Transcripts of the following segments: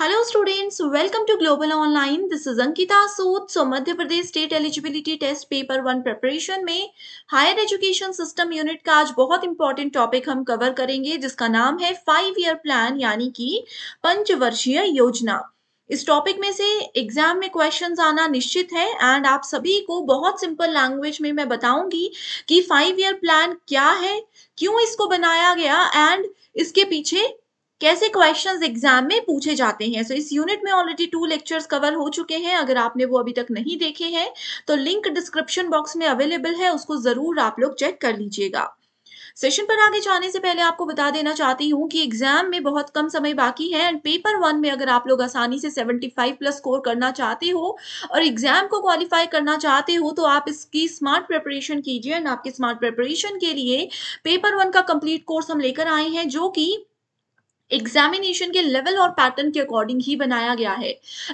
Hello students welcome to Global Online this is Ankita Sood so Madhya Pradesh state eligibility test paper one preparation में higher education system unit का आज बहुत important topic हम cover करेंगे जिसका नाम है फाइव ईयर प्लान यानी कि पंचवर्षीय योजना इस टॉपिक में से एग्जाम में क्वेश्चन आना निश्चित है एंड आप सभी को बहुत सिंपल लैंग्वेज में मैं बताऊंगी कि फाइव ईयर प्लान क्या है क्यों इसको बनाया गया एंड इसके पीछे कैसे क्वेश्चंस एग्जाम में पूछे जाते हैं सो so, इस यूनिट में ऑलरेडी टू लेक्चर्स कवर हो चुके हैं अगर आपने वो अभी तक नहीं देखे हैं तो लिंक डिस्क्रिप्शन बॉक्स में अवेलेबल है उसको ज़रूर आप लोग चेक कर लीजिएगा सेशन पर आगे जाने से पहले आपको बता देना चाहती हूँ कि एग्जाम में बहुत कम समय बाकी है एंड पेपर वन में अगर आप लोग आसानी से 75 प्लस स्कोर करना चाहते हो और एग्जाम को क्वालिफाई करना चाहते हो तो आप इसकी स्मार्ट प्रिपरेशन कीजिए एंड आपके स्मार्ट प्रिपरेशन के लिए पेपर वन का कंप्लीट कोर्स हम लेकर आए हैं जो कि एग्जामिनेशन के लेवल और पैटर्न के अकॉर्डिंग ही बनाया गया है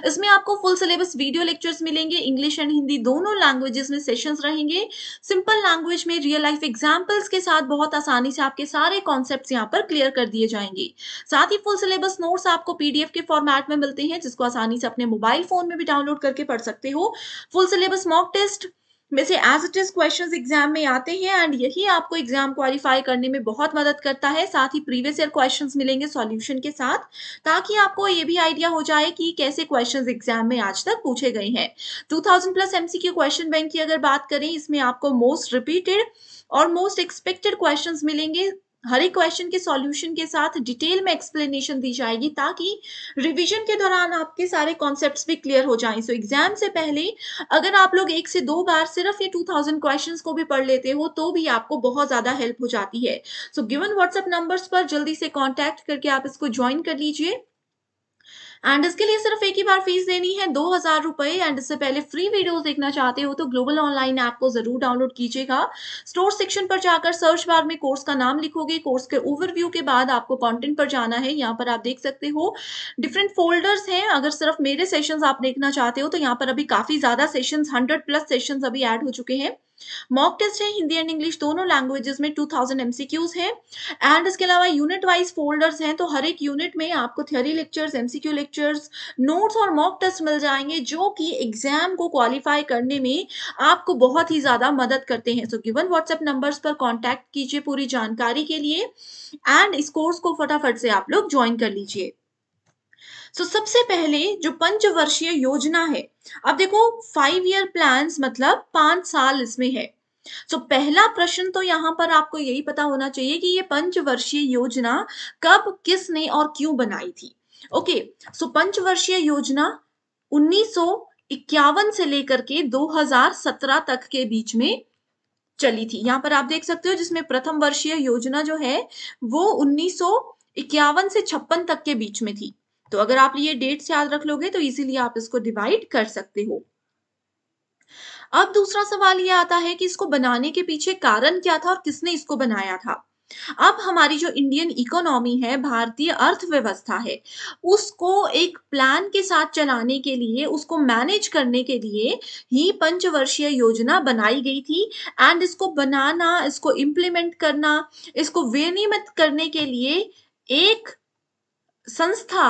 इसमें आपको फुल सिलेबस वीडियो लेक्चर्स मिलेंगे इंग्लिश एंड हिंदी दोनों लैंग्वेजेस में सेशंस रहेंगे सिंपल लैंग्वेज में रियल लाइफ एग्जाम्पल्स के साथ बहुत आसानी से आपके सारे कॉन्सेप्ट यहाँ पर क्लियर कर दिए जाएंगे साथ ही फुल सिलेबस नोट्स आपको पीडीएफ के फॉर्मेट में मिलते हैं जिसको आसानी से अपने मोबाइल फोन में भी डाउनलोड करके पढ़ सकते हो फुल सिलेबस मॉक टेस्ट वैसे as it is question exam में आते हैं एंड यही आपको एग्जाम क्वालिफाई करने में बहुत मदद करता है साथ ही प्रीवियस ईयर क्वेश्चन मिलेंगे सॉल्यूशन के साथ ताकि आपको ये भी आइडिया हो जाए कि कैसे क्वेश्चन एग्जाम में आज तक पूछे गए हैं two thousand plus MCQ question bank की अगर बात करें इसमें आपको मोस्ट रिपीटेड और मोस्ट एक्सपेक्टेड क्वेश्चन मिलेंगे हर एक क्वेश्चन के सॉल्यूशन के साथ डिटेल में एक्सप्लेनेशन दी जाएगी ताकि रिवीजन के दौरान आपके सारे कॉन्सेप्ट्स भी क्लियर हो जाएं सो so, एग्जाम से पहले अगर आप लोग एक से दो बार सिर्फ ये 2000 क्वेश्चंस को भी पढ़ लेते हो तो भी आपको बहुत ज़्यादा हेल्प हो जाती है सो गिवन व्हाट्सएप नंबर्स पर जल्दी से कॉन्टैक्ट करके आप इसको ज्वाइन कर लीजिए एंड इसके लिए सिर्फ एक ही बार फीस देनी है दो हजार रुपए एंड इससे पहले फ्री वीडियोस देखना चाहते हो तो ग्लोबल ऑनलाइन ऐप को जरूर डाउनलोड कीजिएगा स्टोर सेक्शन पर जाकर सर्च बार में कोर्स का नाम लिखोगे कोर्स के ओवरव्यू के बाद आपको कॉन्टेंट पर जाना है यहाँ पर आप देख सकते हो डिफरेंट फोल्डर्स हैं अगर सिर्फ मेरे सेशन आप देखना चाहते हो तो यहाँ पर अभी काफी ज्यादा सेशन हंड्रेड प्लस सेशन अभी एड हो चुके हैं मॉक टेस्ट है हिंदी एंड इंग्लिश दोनों लैंग्वेजेस में 2000 थाउजेंड हैं एंड इसके अलावा यूनिट वाइज फोल्डर्स हैं तो हर एक यूनिट में आपको theory lectures MCQ lectures notes और मॉक टेस्ट मिल जाएंगे जो कि एग्जाम को क्वालिफाई करने में आपको बहुत ही ज़्यादा मदद करते हैं सो गिवन व्हाट्सएप नंबर्स पर कॉन्टैक्ट कीजिए पूरी जानकारी के लिए एंड इस कोर्स को फटाफट से आप लोग ज्वाइन कर लीजिए सो so, सबसे पहले जो पंचवर्षीय योजना है अब देखो फाइव ईयर प्लान मतलब पांच साल इसमें है सो so, पहला प्रश्न तो यहाँ पर आपको यही पता होना चाहिए कि ये पंचवर्षीय योजना कब किसने और क्यों बनाई थी ओके okay, सो so पंचवर्षीय योजना उन्नीस इक्यावन से लेकर के 2017 तक के बीच में चली थी यहाँ पर आप देख सकते हो जिसमें प्रथम वर्षीय योजना जो है वो उन्नीस इक्यावन से छप्पन तक के बीच में थी तो अगर आप ये डेट्स याद रख लोगे तो इजीली आप इसको डिवाइड कर सकते हो अब दूसरा सवाल ये आता है कि इसको बनाने के पीछे कारण क्या था और किसने इसको बनाया था अब हमारी जो इंडियन इकोनॉमी है भारतीय अर्थव्यवस्था है उसको एक प्लान के साथ चलाने के लिए उसको मैनेज करने के लिए ही पंचवर्षीय योजना बनाई गई थी एंड इसको बनाना इसको इम्प्लीमेंट करना इसको विनियमित करने के लिए एक संस्था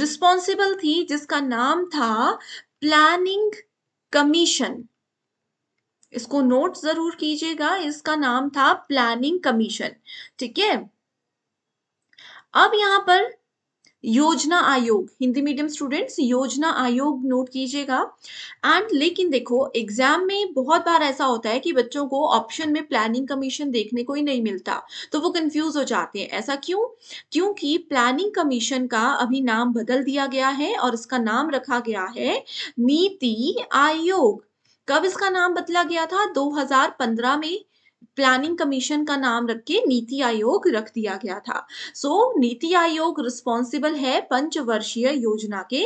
रिस्पॉन्सिबल थी जिसका नाम था प्लानिंग कमीशन इसको नोट जरूर कीजिएगा इसका नाम था प्लानिंग कमीशन ठीक है अब यहां पर योजना आयोग हिंदी मीडियम स्टूडेंट्स योजना आयोग नोट कीजिएगा एंड लेकिन देखो एग्जाम में बहुत बार ऐसा होता है कि बच्चों को ऑप्शन में प्लानिंग कमीशन देखने को ही नहीं मिलता तो वो कंफ्यूज हो जाते हैं ऐसा क्यों क्योंकि प्लानिंग कमीशन का अभी नाम बदल दिया गया है और इसका नाम रखा गया है नीति आयोग कब इसका नाम बदला गया था 2015 में प्लानिंग कमीशन का नाम रख के नीति आयोग रख दिया गया था सो so, नीति आयोग रिस्पॉन्सिबल है पंचवर्षीय योजना के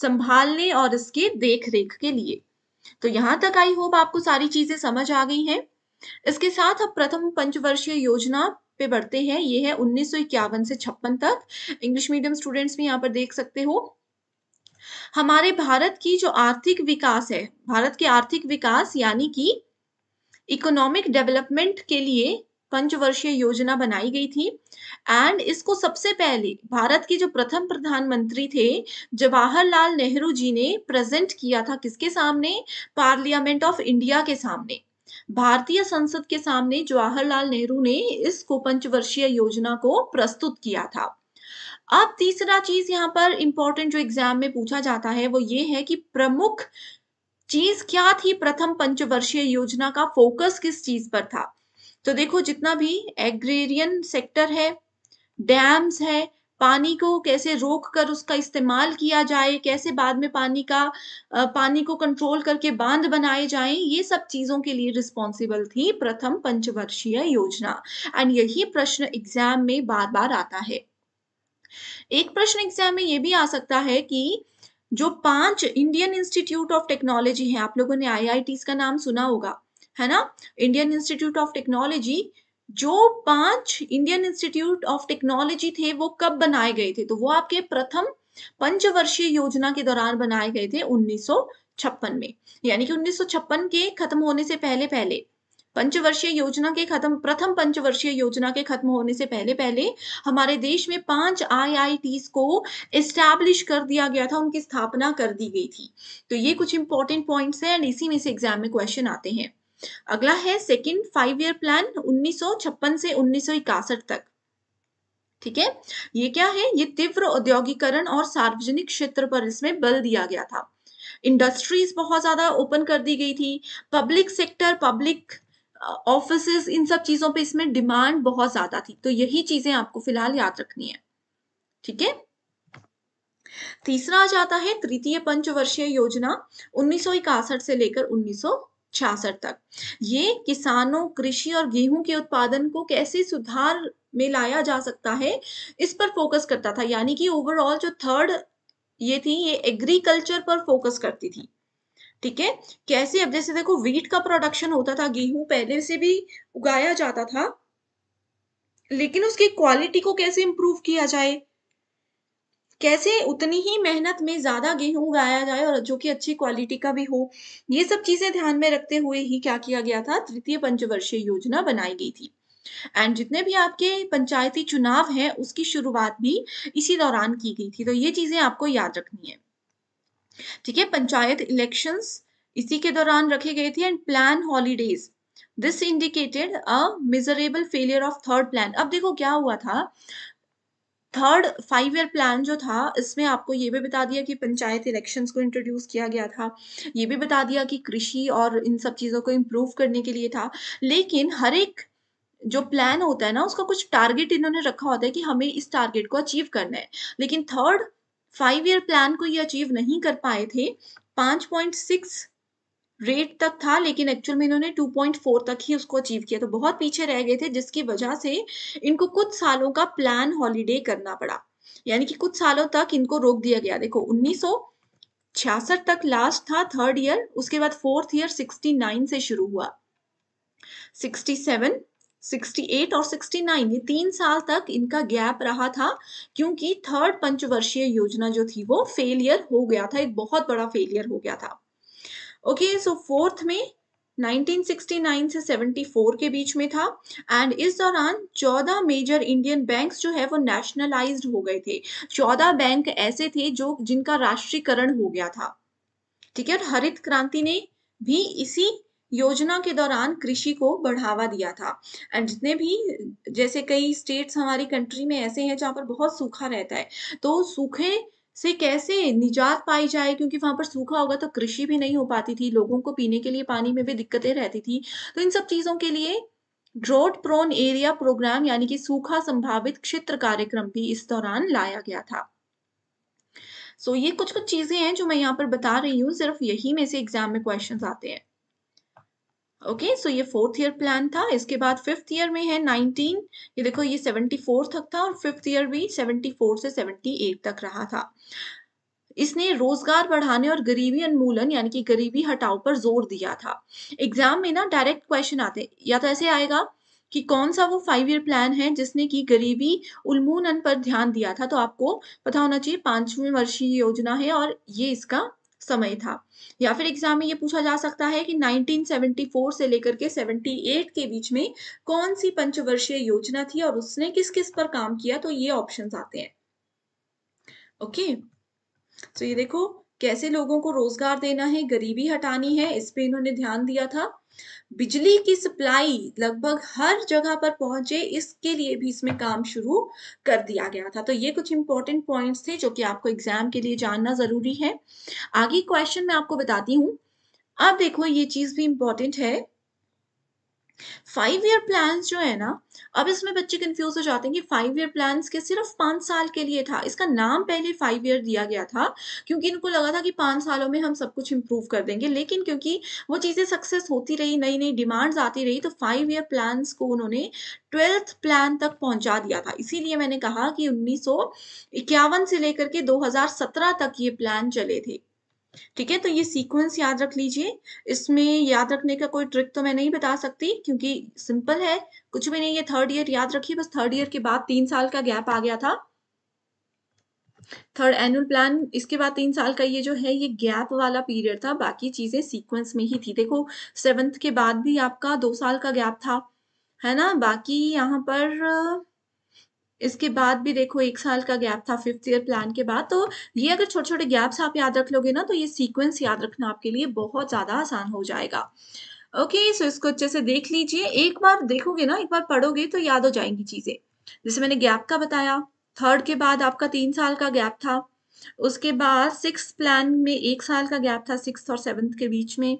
संभालने और इसके देख रेख के लिए तो यहाँ तक आई होप आपको सारी चीजें समझ आ गई हैं इसके साथ अब प्रथम पंचवर्षीय योजना पे बढ़ते हैं ये है उन्नीस से छप्पन तक इंग्लिश मीडियम स्टूडेंट्स भी यहाँ पर देख सकते हो हमारे भारत की जो आर्थिक विकास है भारत के आर्थिक विकास यानी कि इकोनॉमिक डेवलपमेंट के लिए पंचवर्षीय योजना बनाई गई थी एंड इसको सबसे पहले भारत के जो प्रथम प्रधानमंत्री थे जवाहरलाल नेहरू जी ने प्रेजेंट किया था किसके सामने पार्लियामेंट ऑफ इंडिया के सामने भारतीय संसद के सामने जवाहरलाल नेहरू ने इसको पंचवर्षीय योजना को प्रस्तुत किया था अब तीसरा चीज यहाँ पर इम्पोर्टेंट जो एग्जाम में पूछा जाता है वो ये है कि प्रमुख चीज क्या थी प्रथम पंचवर्षीय योजना का फोकस किस चीज पर था तो देखो जितना भी एग्रेरियन सेक्टर है डैम्स है पानी को कैसे रोक कर उसका इस्तेमाल किया जाए कैसे बाद में पानी का पानी को कंट्रोल करके बांध बनाए जाए ये सब चीज़ों के लिए रिस्पॉन्सिबल थी प्रथम पंचवर्षीय योजना एंड यही प्रश्न एग्जाम में बार बार आता है एक प्रश्न एग्जाम में ये भी आ सकता है कि जो पांच इंडियन इंस्टीट्यूट ऑफ टेक्नोलॉजी है आप लोगों ने आई का नाम सुना होगा है ना इंडियन इंस्टीट्यूट ऑफ टेक्नोलॉजी जो पांच इंडियन इंस्टीट्यूट ऑफ टेक्नोलॉजी थे वो कब बनाए गए थे तो वो आपके प्रथम पंचवर्षीय योजना के दौरान बनाए गए थे 1956 में यानी कि 1956 के खत्म होने से पहले पहले पंचवर्षीय योजना के खत्म प्रथम पंचवर्षीय योजना के खत्म होने से पहले पहले हमारे देश में पांच आई को एस्टैब्लिश कर दिया गया था उनकी स्थापना कर दी गई थी तो ये कुछ इंपॉर्टेंट पॉइंट्स हैं एंड इसी में से एग्जाम में क्वेश्चन आते हैं अगला है सेकेंड फाइव ईयर प्लान उन्नीस से उन्नीस तक ठीक है ये क्या है ये तीव्र औद्योगिकरण और सार्वजनिक क्षेत्र पर इसमें बल दिया गया था इंडस्ट्रीज बहुत ज्यादा ओपन कर दी गई थी पब्लिक सेक्टर पब्लिक ऑफिस इन सब चीजों पे इसमें डिमांड बहुत ज्यादा थी तो यही चीजें आपको फिलहाल याद रखनी है ठीक है तीसरा आ जाता है तृतीय पंचवर्षीय योजना उन्नीस से लेकर उन्नीस छियासठ तक ये किसानों कृषि और गेहूं के उत्पादन को कैसे सुधार में लाया जा सकता है इस पर फोकस करता था यानी कि ओवरऑल जो थर्ड ये थी ये एग्रीकल्चर पर फोकस करती थी ठीक है कैसे अब जैसे देखो वीट का प्रोडक्शन होता था गेहूं पहले से भी उगाया जाता था लेकिन उसकी क्वालिटी को कैसे इंप्रूव किया जाए कैसे उतनी ही मेहनत में ज्यादा गेहूं उगाया जाए और जो कि अच्छी क्वालिटी का भी हो ये सब चीजें ध्यान में रखते हुए ही क्या किया गया था तृतीय पंचवर्षीय योजना बनाई गई थी एंड जितने भी आपके पंचायती चुनाव हैं उसकी शुरुआत भी इसी दौरान की गई थी तो ये चीजें आपको याद रखनी है ठीक है पंचायत इलेक्शंस इसी के दौरान रखी गई थी and plan holidays this indicated a miserable failure of third plan अब देखो क्या हुआ था थर्ड फाइव ईयर प्लान जो था इसमें आपको ये भी बता दिया कि पंचायत इलेक्शंस को इंट्रोड्यूस किया गया था ये भी बता दिया कि कृषि और इन सब चीज़ों को इम्प्रूव करने के लिए था लेकिन हर एक जो प्लान होता है ना उसका कुछ टारगेट इन्होंने रखा होता है कि हमें इस टारगेट को अचीव करना है लेकिन थर्ड फाइव ईयर प्लान को ये अचीव नहीं कर पाए थे पांच पॉइंट सिक्स रेट तक था लेकिन एक्चुअल में इन्होंने 2.4 तक ही उसको अचीव किया तो बहुत पीछे रह गए थे जिसकी वजह से इनको कुछ सालों का प्लान हॉलीडे करना पड़ा यानी कि कुछ सालों तक इनको रोक दिया गया देखो उन्नीस तक लास्ट था थर्ड ईयर उसके बाद फोर्थ ईयर 69 से शुरू हुआ 67 68 और 69 ये तीन साल तक इनका गैप रहा था क्योंकि थर्ड पंचवर्षीय योजना जो थी वो फेलियर हो गया था एक बहुत बड़ा फेलियर हो गया था ओके सो फोर्थ में 1969 से 74 के बीच में था एंड इस दौरान 14 मेजर इंडियन बैंक्स जो है वो नेशनलाइज्ड हो गए थे 14 बैंक ऐसे थे जो जिनका राष्ट्रीयकरण हो गया था ठीक है हरित क्रांति ने भी इसी योजना के दौरान कृषि को बढ़ावा दिया था एंड जितने भी जैसे कई स्टेट्स हमारी कंट्री में ऐसे हैं जहाँ पर बहुत सूखा रहता है तो सूखे से कैसे निजात पाई जाए क्योंकि वहां पर सूखा होगा तो कृषि भी नहीं हो पाती थी लोगों को पीने के लिए पानी में भी दिक्कतें रहती थी तो इन सब चीज़ों के लिए ड्रोट प्रोन एरिया प्रोग्राम यानी कि सूखा संभावित क्षेत्र कार्यक्रम भी इस दौरान लाया गया था सो so, ये कुछ कुछ चीज़ें हैं जो मैं यहाँ पर बता रही हूँ सिर्फ यही में से एग्जाम में क्वेश्चंस आते हैं ओके सो ये फोर्थ ईयर प्लान था इसके बाद फिफ्थ ईयर में है नाइनटीन ये देखो ये सेवेंटी फोर तक था और फिफ्थ ईयर भी सेवेंटी फोर से सेवेंटी एट तक रहा था इसने रोजगार बढ़ाने और गरीबी उन्मूलन यानी कि गरीबी हटाओ पर जोर दिया था एग्जाम में ना डायरेक्ट क्वेश्चन आते या तो ऐसे आएगा कि कौन सा वो फाइव ईयर प्लान है जिसने कि गरीबी उन्मूलन पर ध्यान दिया था तो आपको पता होना चाहिए पांचवें वर्षीय योजना है और ये इसका समय था या फिर एग्जाम में ये पूछा जा सकता है कि 1974 से लेकर के 78 के बीच में कौन सी पंचवर्षीय योजना थी और उसने किस किस पर काम किया तो ये ऑप्शंस आते हैं ओके तो ये देखो कैसे लोगों को रोजगार देना है गरीबी हटानी है इस पे इन्होंने ध्यान दिया था बिजली की सप्लाई लगभग हर जगह पर पहुंचे इसके लिए भी इसमें काम शुरू कर दिया गया था तो ये कुछ इंपॉर्टेंट पॉइंट्स थे जो कि आपको एग्जाम के लिए जानना जरूरी है आगे क्वेश्चन मैं आपको बताती हूँ अब देखो ये चीज भी इंपॉर्टेंट है फाइव ईयर प्लान जो है ना अब इसमें बच्चे कंफ्यूज हो जाते हैं कि फाइव ईयर प्लान के सिर्फ पाँच साल के लिए था इसका नाम पहले फाइव ईयर दिया गया था क्योंकि इनको लगा था कि पांच सालों में हम सब कुछ इम्प्रूव कर देंगे लेकिन क्योंकि वो चीज़ें सक्सेस होती रही नई नई डिमांड्स आती रही तो फाइव ईयर प्लान को उन्होंने ट्वेल्थ प्लान तक पहुंचा दिया था इसीलिए मैंने कहा कि उन्नीस से लेकर के दो तक ये प्लान चले थे ठीक है तो ये सीक्वेंस याद रख लीजिए इसमें याद रखने का कोई ट्रिक तो मैं नहीं बता सकती क्योंकि सिंपल है कुछ भी नहीं ये थर्ड ईयर याद रखिए बस थर्ड ईयर के बाद तीन साल का गैप आ गया था थर्ड एनुअल प्लान इसके बाद तीन साल का ये जो है ये गैप वाला पीरियड था बाकी चीज़ें सीक्वेंस में ही थी देखो सेवंथ के बाद भी आपका दो साल का गैप था है ना बाकी यहाँ पर इसके बाद भी देखो एक साल का गैप था फिफ्थ ईयर प्लान के बाद तो ये अगर छोटे छोटे गैप्स आप याद रख लोगे ना तो ये सीक्वेंस याद रखना आपके लिए बहुत ज़्यादा आसान हो जाएगा ओके okay, सो so इसको अच्छे से देख लीजिए एक बार देखोगे ना एक बार पढ़ोगे तो याद हो जाएंगी चीज़ें जैसे मैंने गैप का बताया थर्ड के बाद आपका तीन साल का गैप था उसके बाद सिक्स प्लान में एक साल का गैप था सिक्स और सेवन्थ के बीच में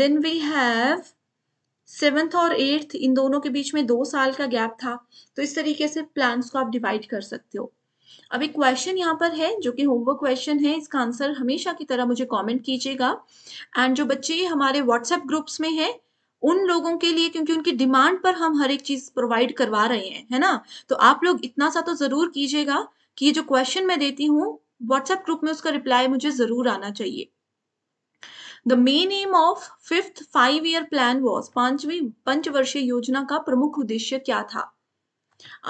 देन वी हैव सेवेंथ और एट्थ इन दोनों के बीच में दो साल का गैप था तो इस तरीके से प्लान्स को आप डिवाइड कर सकते हो अब एक क्वेश्चन यहाँ पर है जो कि होमवर्क क्वेश्चन है इसका आंसर हमेशा की तरह मुझे कमेंट कीजिएगा एंड जो बच्चे हमारे व्हाट्सएप ग्रुप्स में हैं उन लोगों के लिए क्योंकि उनकी डिमांड पर हम हर एक चीज प्रोवाइड करवा रहे हैं है ना तो आप लोग इतना सा तो जरूर कीजिएगा कि ये जो क्वेश्चन मैं देती हूँ व्हाट्सएप ग्रुप में उसका रिप्लाई मुझे जरूर आना चाहिए the main aim of fifth five year plan was पांचवी पंचवर्षीय योजना का प्रमुख उद्देश्य क्या था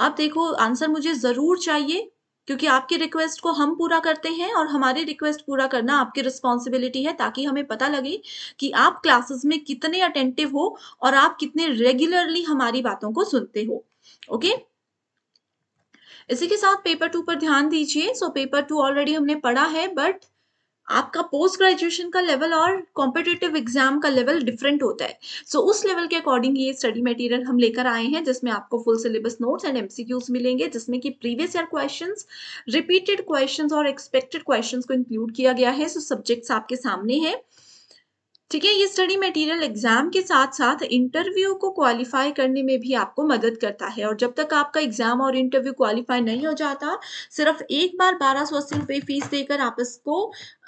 आप देखो आंसर मुझे जरूर चाहिए क्योंकि आपकी रिक्वेस्ट को हम पूरा करते हैं और हमारी रिक्वेस्ट पूरा करना आपकी रिस्पॉन्सिबिलिटी है ताकि हमें पता लगे कि आप क्लासेस में कितने अटेंटिव हो और आप कितने रेगुलरली हमारी बातों को सुनते हो ओके okay? इसी के साथ पेपर टू पर ध्यान दीजिए सो पेपर टू ऑलरेडी हमने पढ़ा है बट आपका पोस्ट ग्रेजुएशन का लेवल और कॉम्पिटेटिव एग्जाम का लेवल डिफरेंट होता है सो so, उस लेवल के अकॉर्डिंग ये स्टडी मटेरियल हम लेकर आए हैं जिसमें आपको full syllabus notes and MCQs मिलेंगे जिसमें कि previous year question repeated question और एक्सपेक्टेड क्वेश्चन को इंक्लूड किया गया है सो so, सब्जेक्ट्स आपके सामने हैं ठीक है ये स्टडी मटेरियल एग्जाम के साथ साथ इंटरव्यू को क्वालिफाई करने में भी आपको मदद करता है और जब तक आपका एग्जाम और इंटरव्यू क्वालिफाई नहीं हो जाता सिर्फ एक बार बारह सौ अस्सी रुपये फीस देकर आप इसको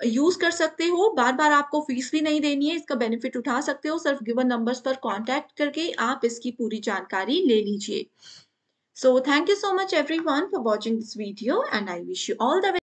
यूज कर सकते हो बार बार आपको फीस भी नहीं देनी है इसका बेनिफिट उठा सकते हो सिर्फ गिवन नंबर्स पर कॉन्टैक्ट करके आप इसकी पूरी जानकारी ले लीजिए so thank you so much everyone for watching this video and I wish you all the